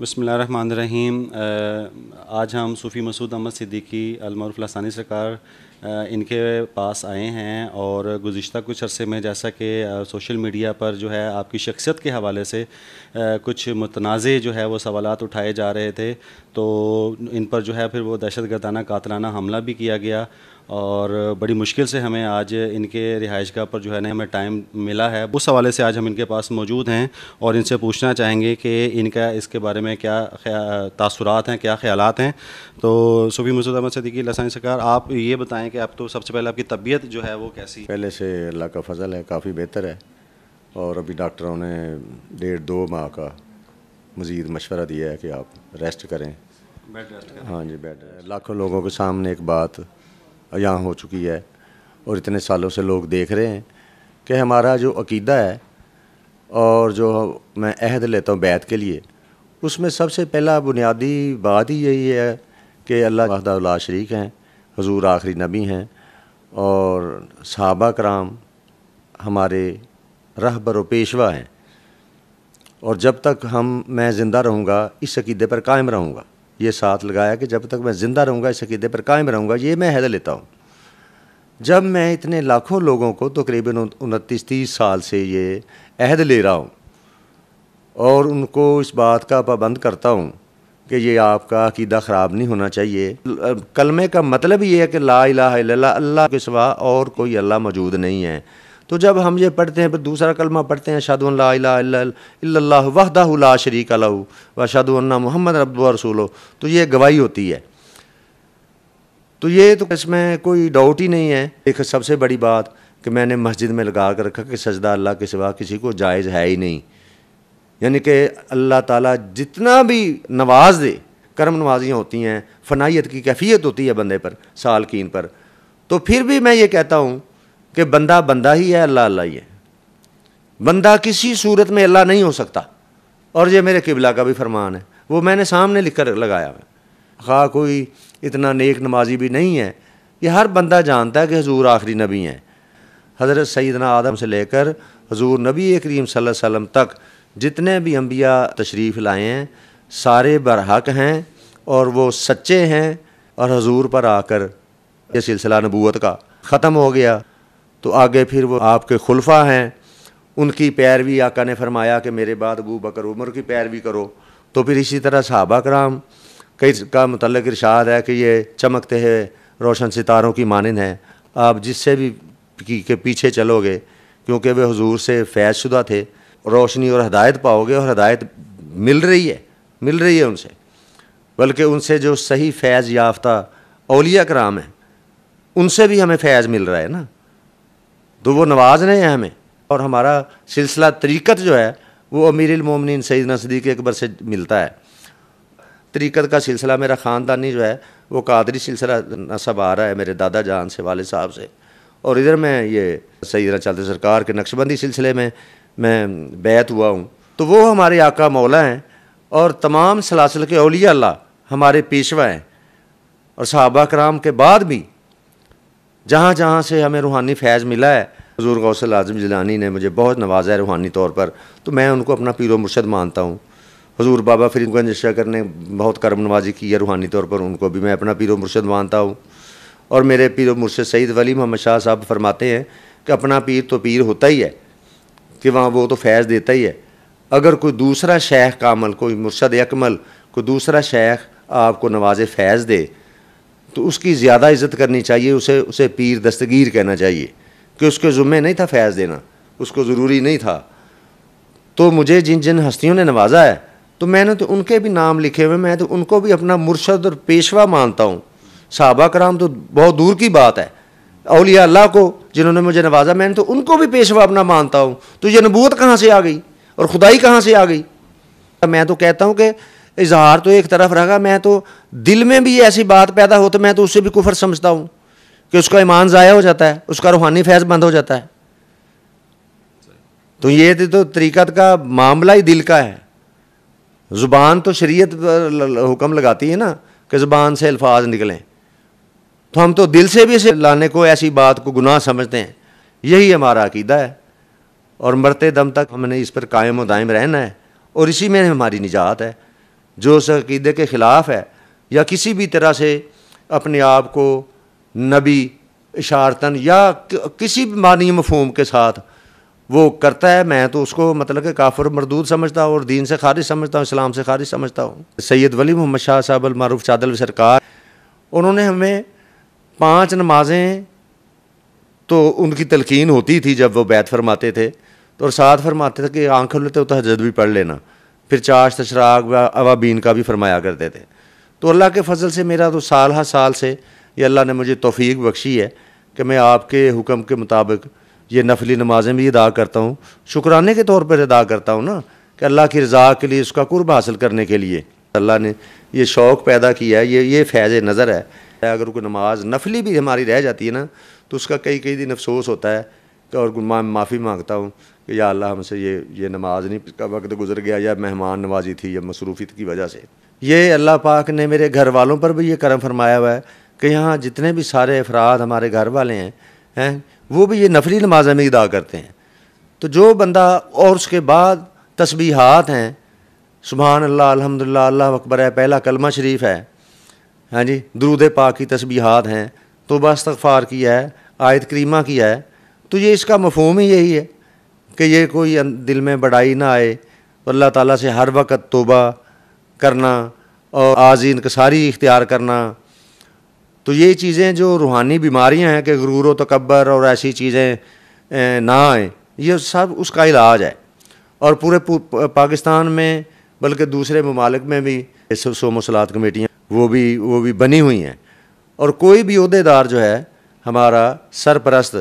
بسم اللہ الرحمن الرحیم آج ہم صوفی مسعود احمد صدیقی المعروف الفاصانی سرکار ان کے پاس آئے ہیں اور گزشتہ کچھ عرصے میں جیسا کہ سوشل میڈیا پر جو ہے آپ کی شخصیت کے حوالے سے کچھ متنازع جو ہے وہ سوالات اٹھائے جا رہے تھے تو ان پر جو ہے پھر وہ دہشت گردانہ قاتلانہ حملہ بھی کیا گیا اور بڑی مشکل سے ہمیں آج ان کے رہائش گاہ پر جو ہے نا ہمیں ٹائم ملا ہے اس حوالے سے آج ہم ان کے پاس موجود ہیں اور ان سے پوچھنا چاہیں گے کہ ان کا اس کے بارے میں کیا تاثرات ہیں کیا خیالات ہیں تو صوفی مسود احمد صدیقی لسانی سکار آپ یہ بتائیں بتائیں کہ آپ تو سب سے پہلے آپ کی طبیعت جو ہے وہ کیسی پہلے سے اللہ کا فضل ہے کافی بہتر ہے اور ابھی ڈاکٹروں نے ڈیڑھ دو ماہ کا مزید مشورہ دیا ہے کہ آپ ریسٹ کریں بیڈ ریسٹ کریں ہاں جی بیڈ لاکھوں لوگوں کے سامنے ایک بات یہاں ہو چکی ہے اور اتنے سالوں سے لوگ دیکھ رہے ہیں کہ ہمارا جو عقیدہ ہے اور جو میں عہد لیتا ہوں بیت کے لیے اس میں سب سے پہلا بنیادی بات ہی یہی ہے کہ اللہ وحدہ اللہ شریک ہیں حضور آخری نبی ہیں اور صحابہ کرام ہمارے رہبر و پیشوا ہیں اور جب تک ہم میں زندہ رہوں گا اس عقیدے پر قائم رہوں گا یہ ساتھ لگایا کہ جب تک میں زندہ رہوں گا اس عقیدے پر قائم رہوں گا یہ میں عہد لیتا ہوں جب میں اتنے لاکھوں لوگوں کو تقریباً انتیس تیس سال سے یہ عہد لے رہا ہوں اور ان کو اس بات کا پابند کرتا ہوں کہ یہ آپ کا عقیدہ خراب نہیں ہونا چاہیے کلمے کا مطلب یہ ہے کہ لا الہ الا اللہ اللہ کے سوا اور کوئی اللہ موجود نہیں ہے تو جب ہم یہ پڑھتے ہیں پھر دوسرا کلمہ پڑھتے ہیں شاد اللہ الہ الا اللہ وحدہ لا شریک الشاد اللہ محمد ربد رسول تو یہ گواہی ہوتی ہے تو یہ تو اس میں کوئی ڈاؤٹ ہی نہیں ہے ایک سب سے بڑی بات کہ میں نے مسجد میں لگا کر رکھا کہ سجدہ اللہ کے سوا کسی کو جائز ہے ہی نہیں یعنی کہ اللہ تعالیٰ جتنا بھی نواز دے کرم نوازیاں ہوتی ہیں فنائیت کی کیفیت ہوتی ہے بندے پر سالکین پر تو پھر بھی میں یہ کہتا ہوں کہ بندہ بندہ ہی ہے اللہ اللہ ہی ہے بندہ کسی صورت میں اللہ نہیں ہو سکتا اور یہ میرے قبلہ کا بھی فرمان ہے وہ میں نے سامنے لکھ کر لگایا ہے خواہ کوئی اتنا نیک نمازی بھی نہیں ہے یہ ہر بندہ جانتا ہے کہ حضور آخری نبی ہیں حضرت سیدنا آدم سے لے کر حضور نبی کریم صلی اللہ علیہ وسلم تک جتنے بھی انبیاء تشریف لائے ہیں سارے برحق ہیں اور وہ سچے ہیں اور حضور پر آ کر یہ سلسلہ نبوت کا ختم ہو گیا تو آگے پھر وہ آپ کے خلفہ ہیں ان کی پیروی آقا نے فرمایا کہ میرے بعد ابو بکر عمر کی پیروی کرو تو پھر اسی طرح صحابہ کرام کئی کا متعلق ارشاد ہے کہ یہ چمکتے ہیں روشن ستاروں کی مانند ہیں آپ جس سے بھی کے پیچھے چلو گے کیونکہ وہ حضور سے فیض شدہ تھے روشنی اور ہدایت پاؤ گے اور ہدایت مل رہی ہے مل رہی ہے ان سے بلکہ ان سے جو صحیح فیض یافتہ اولیاء کرام ہیں ان سے بھی ہمیں فیض مل رہا ہے نا تو وہ نواز رہے ہیں ہمیں اور ہمارا سلسلہ طریقت جو ہے وہ امیر المومنین سیدنا صدیق اکبر سے ملتا ہے طریقت کا سلسلہ میرا خاندانی جو ہے وہ قادری سلسلہ نصب آ رہا ہے میرے دادا جان سے والد صاحب سے اور ادھر میں یہ سیدنا چلتے سرکار کے نقش بندی سلسلے میں میں بیت ہوا ہوں تو وہ ہمارے آقا مولا ہیں اور تمام سلاسل کے اولیاء اللہ ہمارے پیشوا ہیں اور صحابہ کرام کے بعد بھی جہاں جہاں سے ہمیں روحانی فیض ملا ہے حضور غوث اعظم جلانی نے مجھے بہت نوازا ہے روحانی طور پر تو میں ان کو اپنا پیر و مرشد مانتا ہوں حضور بابا فرید گنج شکر نے بہت کرم نوازی کی ہے روحانی طور پر ان کو بھی میں اپنا پیر و مرشد مانتا ہوں اور میرے پیر و مرشد سعید ولی محمد شاہ صاحب فرماتے ہیں کہ اپنا پیر تو پیر ہوتا ہی ہے کہ وہاں وہ تو فیض دیتا ہی ہے اگر کوئی دوسرا شیخ کامل کوئی مرشد اکمل کوئی دوسرا شیخ آپ کو نواز فیض دے تو اس کی زیادہ عزت کرنی چاہیے اسے اسے پیر دستگیر کہنا چاہیے کہ اس کے ذمہ نہیں تھا فیض دینا اس کو ضروری نہیں تھا تو مجھے جن جن ہستیوں نے نوازا ہے تو میں نے تو ان کے بھی نام لکھے ہوئے میں تو ان کو بھی اپنا مرشد اور پیشوا مانتا ہوں صحابہ کرام تو بہت دور کی بات ہے اولیاء اللہ کو جنہوں نے مجھے نوازا میں نے تو ان کو بھی پیشوا اپنا مانتا ہوں تو یہ نبوت کہاں سے آ گئی اور خدائی کہاں سے آ گئی میں تو کہتا ہوں کہ اظہار تو ایک طرف رہا میں تو دل میں بھی ایسی بات پیدا ہو تو میں تو اس سے بھی کفر سمجھتا ہوں کہ اس کا ایمان ضائع ہو جاتا ہے اس کا روحانی فیض بند ہو جاتا ہے تو یہ تو طریقت کا معاملہ ہی دل کا ہے زبان تو شریعت حکم لگاتی ہے نا کہ زبان سے الفاظ نکلیں تو ہم تو دل سے بھی اسے لانے کو ایسی بات کو گناہ سمجھتے ہیں یہی ہمارا عقیدہ ہے اور مرتے دم تک ہم نے اس پر قائم و دائم رہنا ہے اور اسی میں ہماری نجات ہے جو اس عقیدے کے خلاف ہے یا کسی بھی طرح سے اپنے آپ کو نبی اشارتاً یا کسی بھی معنی مفہوم کے ساتھ وہ کرتا ہے میں تو اس کو مطلب کہ کافر مردود سمجھتا ہوں اور دین سے خارج سمجھتا ہوں اسلام سے خارج سمجھتا ہوں سید ولی محمد شاہ صاحب المعروف چادل سرکار انہوں نے ہمیں پانچ نمازیں تو ان کی تلقین ہوتی تھی جب وہ بیت فرماتے تھے تو اور ساتھ فرماتے تھے کہ آنکھ لیتے ہو تو حجد بھی پڑھ لینا پھر چاش تشراغ اوابین کا بھی فرمایا کرتے تھے تو اللہ کے فضل سے میرا تو سال ہا سال سے یہ اللہ نے مجھے توفیق بخشی ہے کہ میں آپ کے حکم کے مطابق یہ نفلی نمازیں بھی ادا کرتا ہوں شکرانے کے طور پر ادا کرتا ہوں نا کہ اللہ کی رضا کے لیے اس کا قرب حاصل کرنے کے لیے اللہ نے یہ شوق پیدا کیا ہے یہ یہ فیض نظر ہے ہے اگر کوئی نماز نفلی بھی ہماری رہ جاتی ہے نا تو اس کا کئی کئی دن افسوس ہوتا ہے کہ اور میں معافی مانگتا ہوں کہ یا اللہ ہم سے یہ یہ نماز نہیں کا وقت گزر گیا یا مہمان نوازی تھی یا مصروفیت کی وجہ سے یہ اللہ پاک نے میرے گھر والوں پر بھی یہ کرم فرمایا ہوا ہے کہ یہاں جتنے بھی سارے افراد ہمارے گھر والے ہیں ہیں وہ بھی یہ نفلی نمازیں ادا کرتے ہیں تو جو بندہ اور اس کے بعد تسبیحات ہیں سبحان اللہ الحمد للہ اللہ اکبر ہے پہلا کلمہ شریف ہے ہاں جی درود پاک کی تسبیحات ہیں تو استغفار کی ہے آیت کریمہ کیا ہے تو یہ اس کا مفہوم ہی یہی ہے کہ یہ کوئی دل میں بڑائی نہ آئے اللہ تعالیٰ سے ہر وقت توبہ کرنا اور آزی انکساری اختیار کرنا تو یہ چیزیں جو روحانی بیماریاں ہیں کہ غرور و تکبر اور ایسی چیزیں نہ آئیں یہ سب اس کا علاج ہے اور پورے پاکستان میں بلکہ دوسرے ممالک میں بھی سو مسالات کمیٹیاں وہ بھی وہ بھی بنی ہوئی ہیں اور کوئی بھی عہدے دار جو ہے ہمارا سرپرست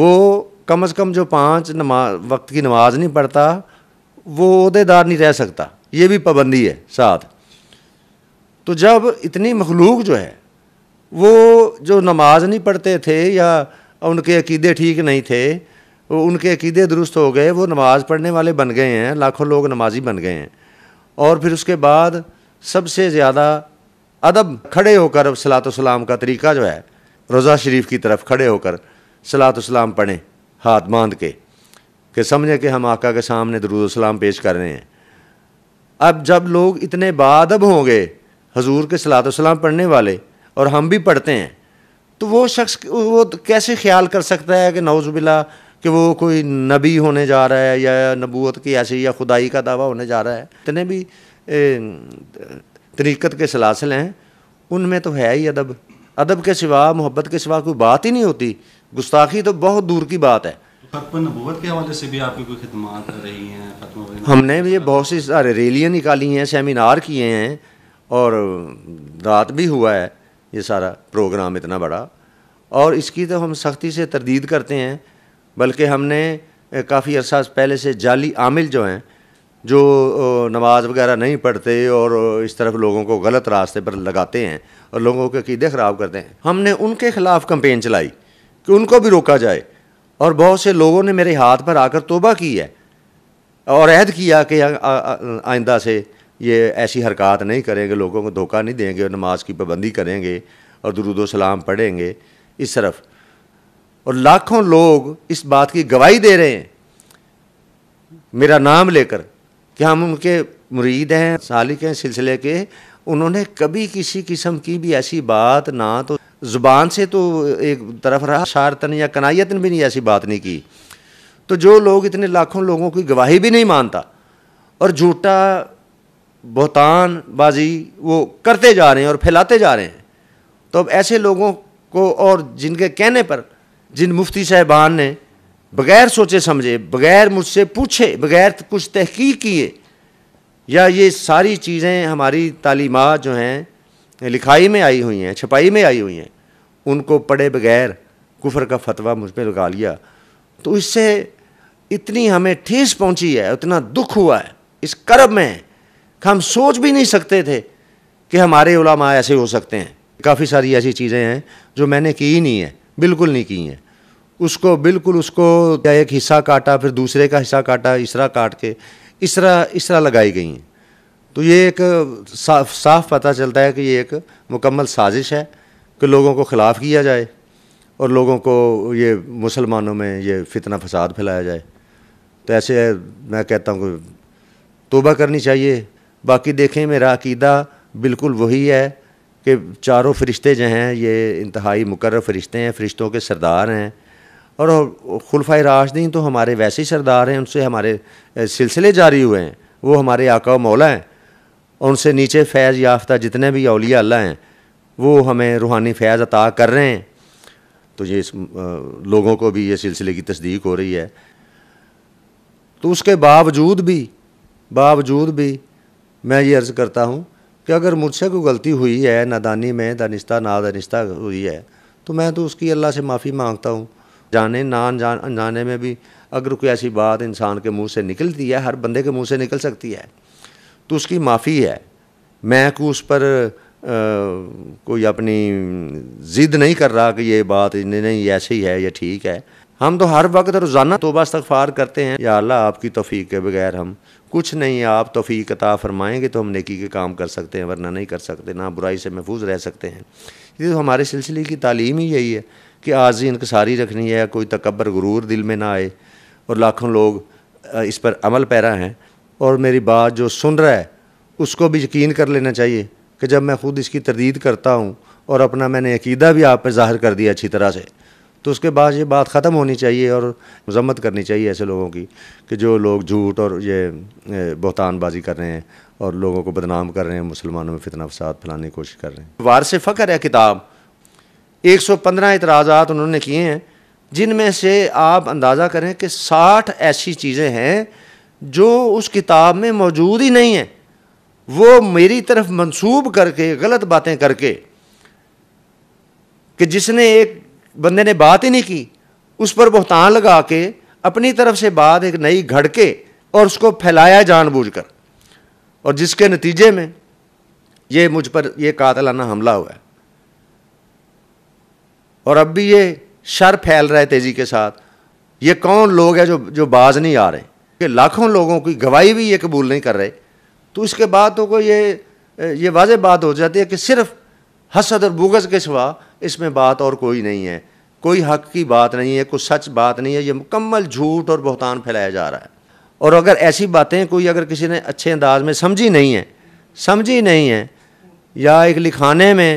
وہ کم از کم جو پانچ نماز وقت کی نماز نہیں پڑھتا وہ عہدے دار نہیں رہ سکتا یہ بھی پابندی ہے ساتھ تو جب اتنی مخلوق جو ہے وہ جو نماز نہیں پڑھتے تھے یا ان کے عقیدے ٹھیک نہیں تھے وہ ان کے عقیدے درست ہو گئے وہ نماز پڑھنے والے بن گئے ہیں لاکھوں لوگ نمازی بن گئے ہیں اور پھر اس کے بعد سب سے زیادہ ادب کھڑے ہو کر صلاۃ السلام کا طریقہ جو ہے روزہ شریف کی طرف کھڑے ہو کر صلاۃ السلام پڑھیں ہاتھ باندھ کے کہ سمجھیں کہ ہم آقا کے سامنے درود السلام پیش کر رہے ہیں اب جب لوگ اتنے بادب ہوں گے حضور کے صلاۃ السلام پڑھنے والے اور ہم بھی پڑھتے ہیں تو وہ شخص وہ کیسے خیال کر سکتا ہے کہ نوز باللہ کہ وہ کوئی نبی ہونے جا رہا ہے یا نبوت کی ایسی یا خدائی کا دعویٰ ہونے جا رہا ہے اتنے بھی طریقت کے سلاسل ہیں ان میں تو ہے ہی ادب ادب کے سوا محبت کے سوا کوئی بات ہی نہیں ہوتی گستاخی تو بہت دور کی بات ہے ہم نے بھی یہ بہت سی سارے ریلیاں نکالی ہیں سیمینار کیے ہیں اور رات بھی ہوا ہے یہ سارا پروگرام اتنا بڑا اور اس کی تو ہم سختی سے تردید کرتے ہیں بلکہ ہم نے کافی عرصہ پہلے سے جعلی عامل جو ہیں جو نماز وغیرہ نہیں پڑھتے اور اس طرف لوگوں کو غلط راستے پر لگاتے ہیں اور لوگوں کے عقیدے خراب کرتے ہیں ہم نے ان کے خلاف کمپین چلائی کہ ان کو بھی روکا جائے اور بہت سے لوگوں نے میرے ہاتھ پر آ کر توبہ کی ہے اور عہد کیا کہ آئندہ سے یہ ایسی حرکات نہیں کریں گے لوگوں کو دھوکہ نہیں دیں گے اور نماز کی پابندی کریں گے اور درود و سلام پڑھیں گے اس طرف اور لاکھوں لوگ اس بات کی گواہی دے رہے ہیں میرا نام لے کر کہ ہم ان کے مرید ہیں سالک ہیں سلسلے کے انہوں نے کبھی کسی قسم کی بھی ایسی بات نہ تو زبان سے تو ایک طرف رہا شارتن یا کنائیتن بھی نہیں ایسی بات نہیں کی تو جو لوگ اتنے لاکھوں لوگوں کی گواہی بھی نہیں مانتا اور جھوٹا بہتان بازی وہ کرتے جا رہے ہیں اور پھیلاتے جا رہے ہیں تو اب ایسے لوگوں کو اور جن کے کہنے پر جن مفتی صاحبان نے بغیر سوچے سمجھے بغیر مجھ سے پوچھے بغیر کچھ تحقیق کیے یا یہ ساری چیزیں ہماری تعلیمات جو ہیں لکھائی میں آئی ہوئی ہیں چھپائی میں آئی ہوئی ہیں ان کو پڑھے بغیر کفر کا فتویٰ مجھ پہ لگا لیا تو اس سے اتنی ہمیں ٹھیس پہنچی ہے اتنا دکھ ہوا ہے اس کرب میں ہم سوچ بھی نہیں سکتے تھے کہ ہمارے علماء ایسے ہو سکتے ہیں کافی ساری ایسی چیزیں ہیں جو میں نے کی ہی نہیں ہیں بالکل نہیں کی ہیں اس کو بالکل اس کو ایک حصہ کاٹا پھر دوسرے کا حصہ کاٹا اسرا کاٹ کے اسرا اس طرح لگائی ہیں تو یہ ایک صاف صاف پتہ چلتا ہے کہ یہ ایک مکمل سازش ہے کہ لوگوں کو خلاف کیا جائے اور لوگوں کو یہ مسلمانوں میں یہ فتنہ فساد پھیلایا جائے تو ایسے میں کہتا ہوں کہ توبہ کرنی چاہیے باقی دیکھیں میرا عقیدہ بالکل وہی ہے کہ چاروں فرشتے جو ہیں یہ انتہائی مقرر فرشتے ہیں فرشتوں کے سردار ہیں اور خلفۂ راشدین تو ہمارے ویسے سردار ہیں ان سے ہمارے سلسلے جاری ہوئے ہیں وہ ہمارے آقا و مولا ہیں اور ان سے نیچے فیض یافتہ جتنے بھی اولیاء اللہ ہیں وہ ہمیں روحانی فیض عطا کر رہے ہیں تو یہ اس لوگوں کو بھی یہ سلسلے کی تصدیق ہو رہی ہے تو اس کے باوجود بھی باوجود بھی میں یہ عرض کرتا ہوں کہ اگر مجھ سے کوئی غلطی ہوئی ہے نادانی میں دانستہ نادانستہ ہوئی ہے تو میں تو اس کی اللہ سے معافی مانگتا ہوں جانے نہ جان انجانے میں بھی اگر کوئی ایسی بات انسان کے منہ سے نکلتی ہے ہر بندے کے منہ سے نکل سکتی ہے تو اس کی معافی ہے میں کو اس پر کوئی اپنی ضد نہیں کر رہا کہ یہ بات نہیں نہیں ایسی ہے یہ ٹھیک ہے ہم تو ہر وقت روزانہ توبہ استغفار کرتے ہیں یا اللہ آپ کی توفیق کے بغیر ہم کچھ نہیں آپ توفیق عطا فرمائیں گے تو ہم نیکی کے کام کر سکتے ہیں ورنہ نہیں کر سکتے نہ برائی سے محفوظ رہ سکتے ہیں یہ تو ہمارے سلسلے کی تعلیم ہی یہی ہے کہ آج انکساری رکھنی ہے کوئی تکبر غرور دل میں نہ آئے اور لاکھوں لوگ اس پر عمل پیرا ہیں اور میری بات جو سن رہا ہے اس کو بھی یقین کر لینا چاہیے کہ جب میں خود اس کی تردید کرتا ہوں اور اپنا میں نے عقیدہ بھی آپ پہ ظاہر کر دیا اچھی طرح سے تو اس کے بعد یہ بات ختم ہونی چاہیے اور مذمت کرنی چاہیے ایسے لوگوں کی کہ جو لوگ جھوٹ اور یہ بہتان بازی کر رہے ہیں اور لوگوں کو بدنام کر رہے ہیں مسلمانوں میں فتنہ فساد پھیلانے کی کوشش کر رہے ہیں وارث فخر ہے کتاب ایک سو پندرہ اعتراضات انہوں نے کیے ہیں جن میں سے آپ اندازہ کریں کہ ساٹھ ایسی چیزیں ہیں جو اس کتاب میں موجود ہی نہیں ہیں وہ میری طرف منسوب کر کے غلط باتیں کر کے کہ جس نے ایک بندے نے بات ہی نہیں کی اس پر بہتان لگا کے اپنی طرف سے بات ایک نئی گھڑ کے اور اس کو پھیلایا جان بوجھ کر اور جس کے نتیجے میں یہ مجھ پر یہ قاتلانہ حملہ ہوا ہے اور اب بھی یہ شر پھیل رہا ہے تیزی کے ساتھ یہ کون لوگ ہیں جو جو باز نہیں آ رہے کہ لاکھوں لوگوں کی گواہی بھی یہ قبول نہیں کر رہے تو اس کے بعد تو کوئی یہ واضح بات ہو جاتی ہے کہ صرف حسد اور بوگز کے سوا اس میں بات اور کوئی نہیں ہے کوئی حق کی بات نہیں ہے کوئی سچ بات نہیں ہے یہ مکمل جھوٹ اور بہتان پھیلایا جا رہا ہے اور اگر ایسی باتیں کوئی اگر کسی نے اچھے انداز میں سمجھی نہیں ہے سمجھی نہیں ہے یا ایک لکھانے میں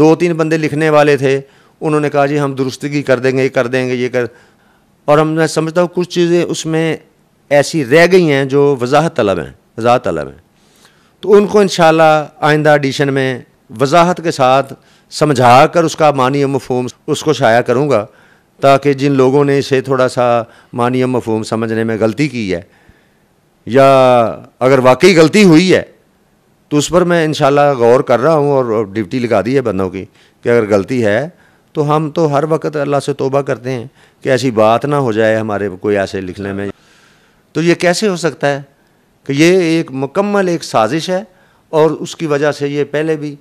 دو تین بندے لکھنے والے تھے انہوں نے کہا جی ہم درستگی کر دیں گے یہ کر دیں گے یہ کر اور ہم میں سمجھتا ہوں کچھ چیزیں اس میں ایسی رہ گئی ہیں جو وضاحت طلب ہیں وضاحت طلب ہیں تو ان کو انشاءاللہ آئندہ ایڈیشن میں وضاحت کے ساتھ سمجھا کر اس کا معنی مفہوم اس کو شائع کروں گا تاکہ جن لوگوں نے اسے تھوڑا سا معنی مفہوم سمجھنے میں غلطی کی ہے یا اگر واقعی غلطی ہوئی ہے تو اس پر میں انشاءاللہ غور کر رہا ہوں اور ڈیوٹی لگا دی ہے بندوں کی کہ اگر غلطی ہے تو ہم تو ہر وقت اللہ سے توبہ کرتے ہیں کہ ایسی بات نہ ہو جائے ہمارے کوئی ایسے لکھنے میں تو یہ کیسے ہو سکتا ہے کہ یہ ایک مکمل ایک سازش ہے اور اس کی وجہ سے یہ پہلے بھی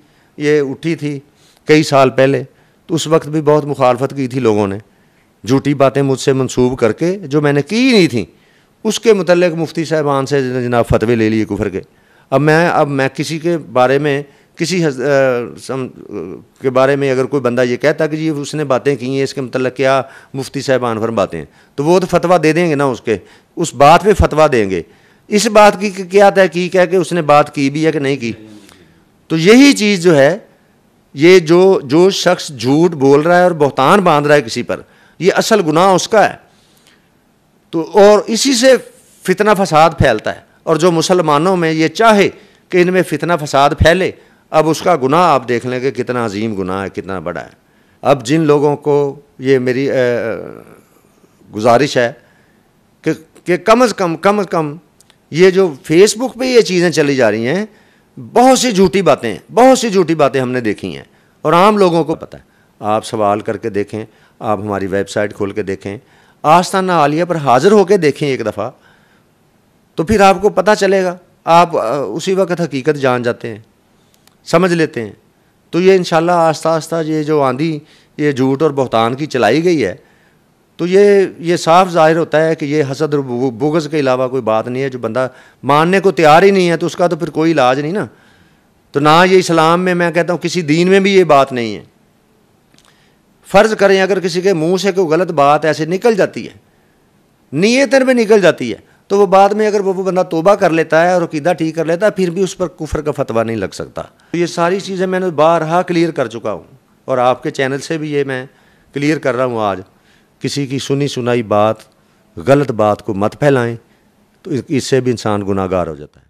یہ اٹھی تھی کئی سال پہلے تو اس وقت بھی بہت مخالفت کی تھی لوگوں نے جھوٹی باتیں مجھ سے منسوب کر کے جو میں نے کی نہیں تھیں اس کے متعلق مفتی صاحبان سے جناب فتوے لے لیے کفر کے اب میں اب میں کسی کے بارے میں کسی حضر کے بارے میں اگر کوئی بندہ یہ کہتا کہ جی اس نے باتیں کی ہیں اس کے متعلق کیا مفتی صاحبان پر باتیں تو وہ تو فتویٰ دے دیں گے نا اس کے اس بات پہ فتویٰ دیں گے اس بات کی کیا تحقیق ہے کہ اس نے بات کی بھی ہے کہ نہیں کی تو یہی چیز جو ہے یہ جو جو شخص جھوٹ بول رہا ہے اور بہتان باندھ رہا ہے کسی پر یہ اصل گناہ اس کا ہے تو اور اسی سے فتنہ فساد پھیلتا ہے اور جو مسلمانوں میں یہ چاہے کہ ان میں فتنہ فساد پھیلے اب اس کا گناہ آپ دیکھ لیں کہ کتنا عظیم گناہ ہے کتنا بڑا ہے اب جن لوگوں کو یہ میری گزارش ہے کہ کم از کم کم از کم یہ جو فیس بک پہ یہ چیزیں چلی جا رہی ہیں بہت سی جھوٹی باتیں ہیں بہت سی جھوٹی باتیں ہم نے دیکھی ہیں اور عام لوگوں کو پتہ ہے آپ سوال کر کے دیکھیں آپ ہماری ویب سائٹ کھول کے دیکھیں آستانہ عالیہ پر حاضر ہو کے دیکھیں ایک دفعہ تو پھر آپ کو پتہ چلے گا آپ اسی وقت حقیقت جان جاتے ہیں سمجھ لیتے ہیں تو یہ انشاءاللہ آستہ آستہ آہستہ آہستہ یہ جو آندھی یہ جھوٹ اور بہتان کی چلائی گئی ہے تو یہ یہ صاف ظاہر ہوتا ہے کہ یہ حسد اور بغض کے علاوہ کوئی بات نہیں ہے جو بندہ ماننے کو تیار ہی نہیں ہے تو اس کا تو پھر کوئی علاج نہیں نا تو نہ یہ اسلام میں میں کہتا ہوں کسی دین میں بھی یہ بات نہیں ہے فرض کریں اگر کسی کے منہ سے کوئی غلط بات ایسے نکل جاتی ہے نیتر میں نکل جاتی ہے تو وہ بعد میں اگر وہ بندہ توبہ کر لیتا ہے اور عقیدہ ٹھیک کر لیتا ہے پھر بھی اس پر کفر کا فتویٰ نہیں لگ سکتا تو یہ ساری چیزیں میں نے بارہا کلیئر کر چکا ہوں اور آپ کے چینل سے بھی یہ میں کلیئر کر رہا ہوں آج کسی کی سنی سنائی بات غلط بات کو مت پھیلائیں تو اس سے بھی انسان گناہ گار ہو جاتا ہے